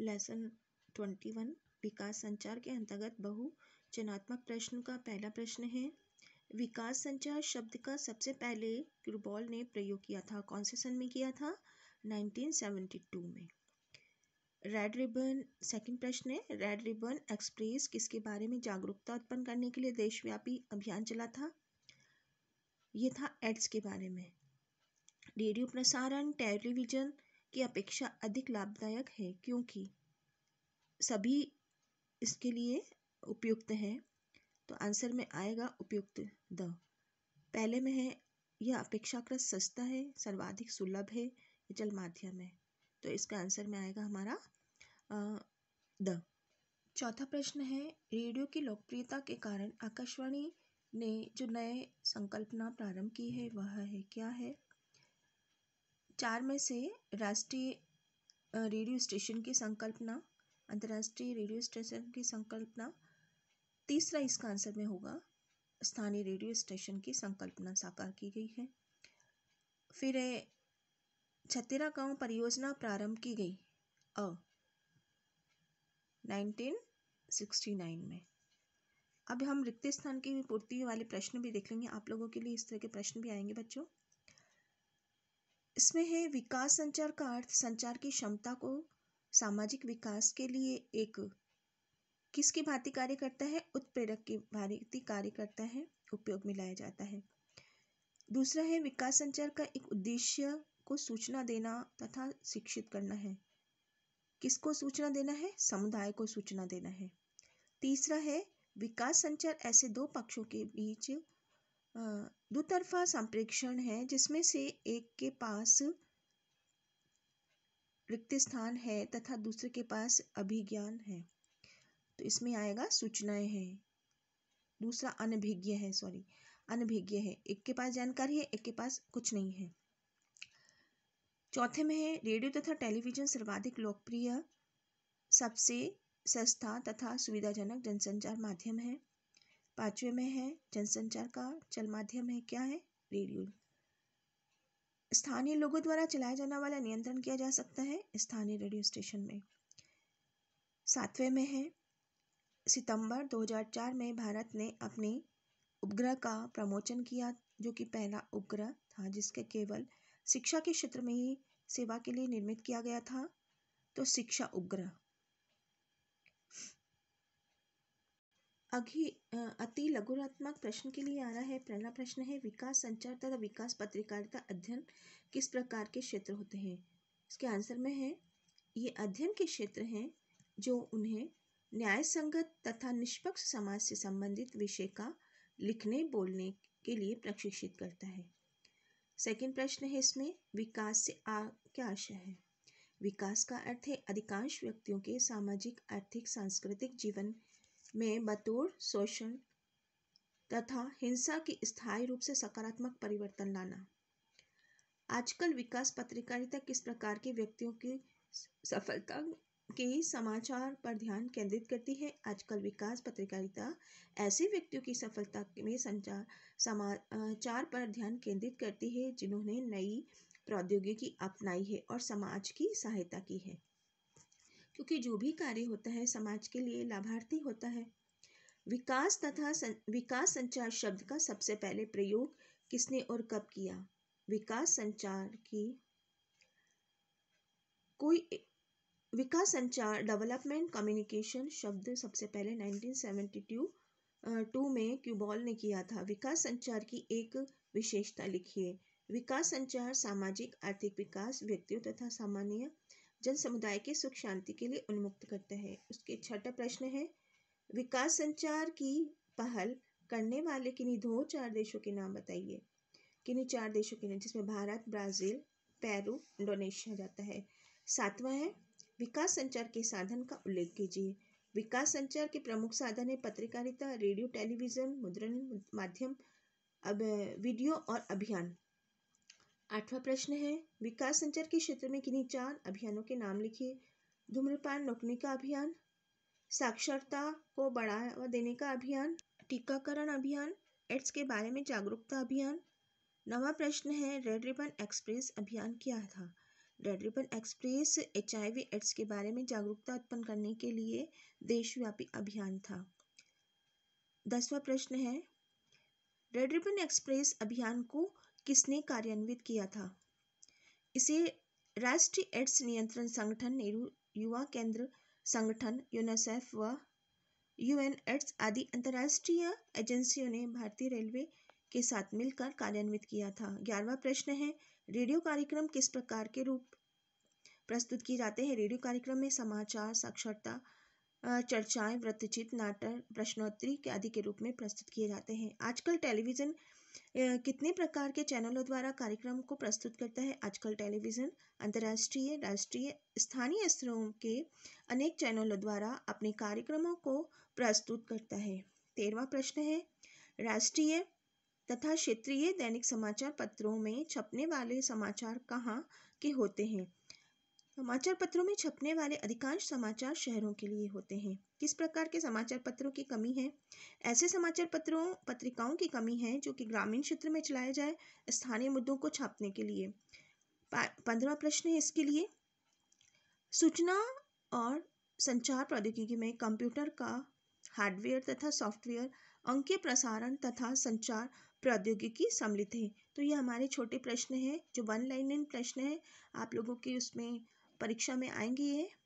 lesson twenty one विकास संचार के अंतर्गत बहु चयनात्मक प्रश्न का पहला प्रश्न है विकास संचार शब्द का सबसे पहले क्रूबॉल ने प्रयोग किया था कौन से सन में किया था 1972 में रेड रिबन सेकंड प्रश्न है रेड रिबन एक्सप्रेस किसके बारे में जागरूकता उत्पन्न करने के लिए देशव्यापी अभियान चला था ये था एड्स के बारे में रेडियो प्रसारण टेलीविजन की अपेक्षा अधिक लाभदायक है क्योंकि सभी इसके लिए उपयुक्त हैं तो आंसर में आएगा उपयुक्त द पहले में है यह अपेक्षाकृत सस्ता है सर्वाधिक सुलभ है जल माध्यम है तो इसका आंसर में आएगा हमारा आ, द चौथा प्रश्न है रेडियो की लोकप्रियता के कारण आकाशवाणी ने जो नए संकल्पना प्रारंभ की है वह है क्या है चार में से राष्ट्रीय रेडियो स्टेशन की संकल्पना अंतर्राष्ट्रीय रेडियो स्टेशन की संकल्पना तीसरा इसका आंसर में होगा स्थानीय रेडियो स्टेशन की संकल्पना साकार की गई है फिर छतेरा गांव परियोजना प्रारंभ की गई अ 1969 में अब हम रिक्त स्थान की पूर्ति वाले प्रश्न भी देख लेंगे आप लोगों के लिए इस तरह के प्रश्न भी आएंगे बच्चों इसमें है विकास संचार का अर्थ संचार की क्षमता को सामाजिक विकास के लिए एक किसकी भांति कार्य करता है उत्प्रेरक की भांति कार्य करता है उपयोग में लाया जाता है दूसरा है विकास संचार का एक उद्देश्य को सूचना देना तथा शिक्षित करना है किसको सूचना देना है समुदाय को सूचना देना है तीसरा है विकास संचार ऐसे दो पक्षों के बीच दो तरफा संप्रेक्षण है जिसमें से एक के पास रिक्त स्थान है तथा दूसरे के पास अभिज्ञान है तो इसमें आएगा सूचनाएं हैं दूसरा अनभिज्ञ है सॉरी अनभिज्ञ है एक के पास जानकारी है एक के पास कुछ नहीं है चौथे में है रेडियो तथा टेलीविजन सर्वाधिक लोकप्रिय सबसे सस्ता तथा सुविधाजनक जनसंचार माध्यम है पांचवे में है जनसंचार का चल माध्यम है क्या है रेडियो स्थानीय लोगों द्वारा चलाया जाने वाला नियंत्रण किया जा सकता है स्थानीय रेडियो स्टेशन में सातवें में है सितंबर 2004 में भारत ने अपने उपग्रह का प्रमोचन किया जो कि पहला उपग्रह था जिसके केवल शिक्षा के क्षेत्र में ही सेवा के लिए निर्मित किया गया था तो शिक्षा उपग्रह अघि अति लघुरात्मक प्रश्न के लिए आ रहा है पहला प्रश्न है विकास संचार तथा विकास पत्रकारिता अध्ययन किस प्रकार के क्षेत्र होते हैं इसके आंसर में है ये अध्ययन के क्षेत्र हैं जो उन्हें न्याय संगत तथा निष्पक्ष समाज से संबंधित विषय का लिखने बोलने के लिए प्रशिक्षित करता है सेकंड प्रश्न है इसमें विकास से आ क्या आशय है विकास का अर्थ है अधिकांश व्यक्तियों के सामाजिक आर्थिक सांस्कृतिक जीवन में बतौर शोषण तथा हिंसा की स्थायी रूप से सकारात्मक परिवर्तन लाना आजकल विकास पत्रकारिता किस प्रकार के व्यक्तियों की सफलता के समाचार पर ध्यान केंद्रित करती है आजकल विकास पत्रकारिता ऐसे व्यक्तियों की सफलता में संचार समाचार पर ध्यान केंद्रित करती है जिन्होंने नई प्रौद्योगिकी अपनाई है और समाज की सहायता की है क्योंकि जो भी कार्य होता है समाज के लिए लाभार्थी होता है विकास तथा सं, विकास संचार शब्द का सबसे पहले प्रयोग किसने और कब किया विकास संचार की कोई विकास संचार डेवलपमेंट कम्युनिकेशन शब्द सबसे पहले 1972 टू में क्यूबॉल ने किया था विकास संचार की एक विशेषता लिखिए विकास संचार सामाजिक आर्थिक विकास व्यक्तियों तथा सामान्य जन समुदाय के सुख शांति के लिए उन्मुक्त करता है उसके छठा प्रश्न है विकास संचार की पहल करने वाले किन्हीं दो चार देशों के नाम बताइए किन्हीं चार देशों के नाम जिसमें भारत ब्राज़ील पेरू इंडोनेशिया जाता है सातवां है विकास संचार के साधन का उल्लेख कीजिए विकास संचार के प्रमुख साधन है पत्रकारिता रेडियो टेलीविज़न मुद्रण माध्यम अब वीडियो और अभियान आठवां प्रश्न है विकास संचार के क्षेत्र में किन्हीं चार अभियानों के नाम लिखिए धूम्रपान रोकने का अभियान साक्षरता को बढ़ावा देने का अभियान टीकाकरण अभियान एड्स के बारे में जागरूकता अभियान नवा प्रश्न है रेड रिबन एक्सप्रेस अभियान क्या था red ribbon express H AIDS के बारे में जागरूकता उत्पन्न करने के लिए देशव्यापी अभियान था दसवा प्रश्न है रेड रिबन एक्सप्रेस अभियान को किसने कार्यान्वित किया था इसे राष्ट्रीय एड्स नियंत्रण संगठन नेहरू युवा केंद्र संगठन यूनिसेफ व यूएन एड्स आदि अंतर्राष्ट्रीय एजेंसियों ने भारतीय रेलवे के साथ मिलकर कार्यान्वित किया था ग्यारहवा प्रश्न है रेडियो कार्यक्रम किस प्रकार के रूप प्रस्तुत किए जाते हैं रेडियो कार्यक्रम में समाचार साक्षरता चर्चाएं वृत्तचित्र नाटक प्रश्नोत्तरी के आदि के रूप में प्रस्तुत किए जाते हैं आजकल टेलीविज़न कितने प्रकार के चैनलों द्वारा कार्यक्रम को प्रस्तुत करता है आजकल टेलीविज़न अंतर्राष्ट्रीय राष्ट्रीय स्थानीय स्तरों के अनेक चैनलों द्वारा अपने कार्यक्रमों को प्रस्तुत करता है तेरवा प्रश्न है राष्ट्रीय तथा क्षेत्रीय दैनिक समाचार पत्रों में छपने वाले समाचार कहाँ के होते हैं समाचार पत्रों में छपने वाले अधिकांश समाचार शहरों के लिए होते हैं किस प्रकार के समाचार पत्रों की कमी है ऐसे समाचार पत्रों पत्रिकाओं की कमी है जो कि ग्रामीण क्षेत्र में चलाए जाए स्थानीय मुद्दों को छापने के लिए पंद्रह प्रश्न है इसके लिए सूचना और संचार प्रौद्योगिकी में कंप्यूटर का हार्डवेयर तथा सॉफ्टवेयर अंकीय प्रसारण तथा संचार प्रौद्योगिकी सम्मिलित है तो ये हमारे छोटे प्रश्न हैं जो वन लाइन प्रश्न है आप लोगों के उसमें परीक्षा में आएंगी ये